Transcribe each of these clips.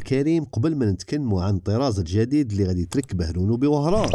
الكريم قبل ما نتكلموا عن الطراز الجديد اللي غادي تركبه رونو بوهران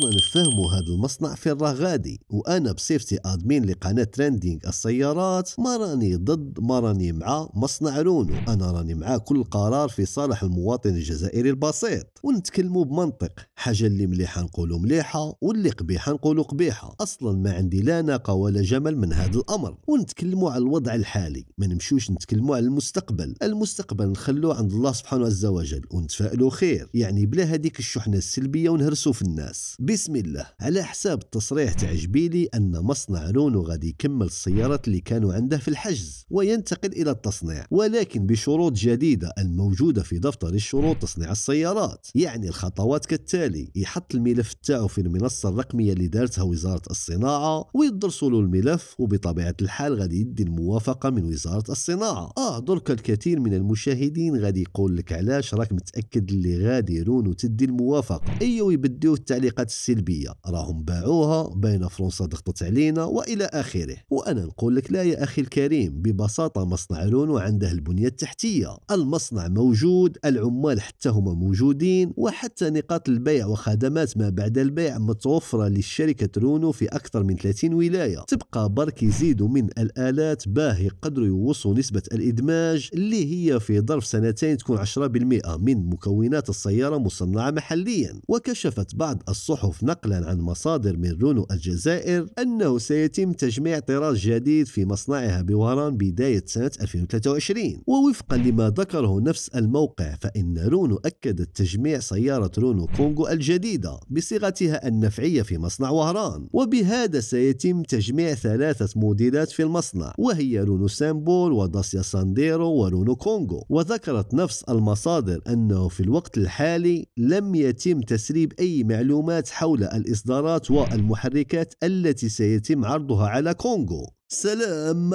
خصنا نفهموا هذا المصنع في الرغادي وانا بصفتي ادمين لقناه ترندينغ السيارات ما راني ضد ما راني مع مصنع رونو انا راني مع كل قرار في صالح المواطن الجزائري البسيط ونتكلموا بمنطق حاجه اللي مليحه نقولوا مليحه واللي قبيحه نقولوا قبيحه اصلا ما عندي لا ناقه ولا جمل من هذا الامر ونتكلموا على الوضع الحالي ما نمشوش نتكلموا على المستقبل المستقبل نخلوه عند الله سبحانه عز وجل ونتفائلوا خير يعني بلا هذيك الشحنه السلبيه ونهرسوا في الناس بسم الله على حساب التصريح تاع جبيلي أن مصنع رونو غادي يكمل السيارات اللي كانوا عنده في الحجز وينتقل إلى التصنيع ولكن بشروط جديدة الموجودة في دفتر الشروط تصنيع السيارات يعني الخطوات كالتالي يحط الملف تاعو في المنصة الرقمية اللي دارتها وزارة الصناعة ويدرسوا له الملف وبطبيعة الحال غادي يدي الموافقة من وزارة الصناعة اه درك الكثير من المشاهدين غادي يقول لك علاش راك متأكد اللي غادي رونو تدي الموافقة ايوا يبديو التعليقات السلبيه راهم باعوها باينه فرنسا ضغطت علينا والى اخره وانا نقول لك لا يا اخي الكريم ببساطه مصنع رونو عنده البنيه التحتيه المصنع موجود العمال حتى هما موجودين وحتى نقاط البيع وخدمات ما بعد البيع متوفره للشركة رونو في اكثر من 30 ولايه تبقى برك يزيدوا من الالات باه يقدروا يوصلوا نسبه الادماج اللي هي في ظرف سنتين تكون 10% من مكونات السياره مصنعه محليا وكشفت بعض الصحف الصحف نقلا عن مصادر من رونو الجزائر أنه سيتم تجميع طراز جديد في مصنعها بوران بداية سنة 2023 ووفقا لما ذكره نفس الموقع فإن رونو أكدت تجميع سيارة رونو كونغو الجديدة بصيغتها النفعية في مصنع وهران وبهذا سيتم تجميع ثلاثة موديلات في المصنع وهي رونو سامبول وداسيا سانديرو ورونو كونغو وذكرت نفس المصادر أنه في الوقت الحالي لم يتم تسريب أي معلومات حول الإصدارات والمحركات التي سيتم عرضها على كونغو سلام